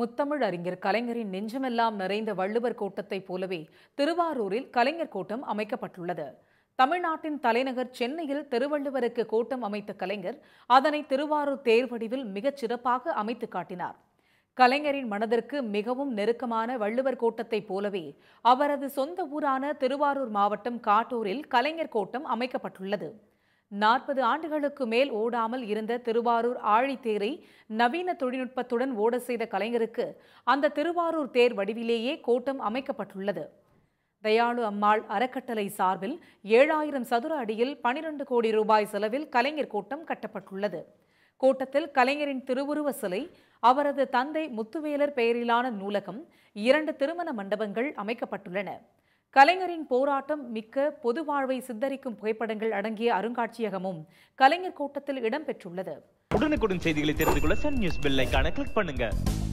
முத்தமிழ் அறிஞர் கலைஞரின் நெஞ்சமெல்லாம் நிறைந்த வள்ளுவர் கோட்டத்தைப் போலவே திருவாரூரில் கலைஞர் கோட்டம் அமைக்கப்பட்டுள்ளது தமிழ்நாட்டின் தலைநகர் சென்னையில் திருவள்ளுவருக்கு கோட்டம் அமைத்த கலைஞர் அதனை திருவாரூர் தேர்வடிவில் மிகச் சிறப்பாக அமைத்து காட்டினார் கலைஞரின் மனதிற்கு மிகவும் நெருக்கமான வள்ளுவர் கோட்டத்தைப் போலவே அவரது சொந்த ஊரான திருவாரூர் மாவட்டம் காட்டூரில் கலைஞர் கோட்டம் அமைக்கப்பட்டுள்ளது நாற்பது ஆண்டுகளுக்கு மேல் ஓடாமல் இருந்த திருவாரூர் ஆழித்தேரை நவீன தொழில்நுட்பத்துடன் ஓட செய்த கலைஞருக்கு அந்த திருவாரூர் தேர் வடிவிலேயே கோட்டம் அமைக்கப்பட்டுள்ளது தயாளு அம்மாள் அறக்கட்டளை சார்பில் ஏழாயிரம் சதுர அடியில் பனிரெண்டு கோடி ரூபாய் செலவில் கலைஞர் கோட்டம் கட்டப்பட்டுள்ளது கோட்டத்தில் கலைஞரின் திருவுருவ சிலை அவரது தந்தை முத்துவேலர் பெயரிலான நூலகம் இரண்டு திருமண மண்டபங்கள் அமைக்கப்பட்டுள்ளன கலைஞரின் போராட்டம் மிக்க பொது வாழ்வை சித்தரிக்கும் புகைப்படங்கள் அடங்கிய அருங்காட்சியகமும் கலைஞர் கூட்டத்தில் இடம்பெற்றுள்ளது உடனுக்குடன் செய்திகளை தெரிந்து கொள்ள சன் நியூஸ் பெல்லைக்கான கிளிக் பண்ணுங்க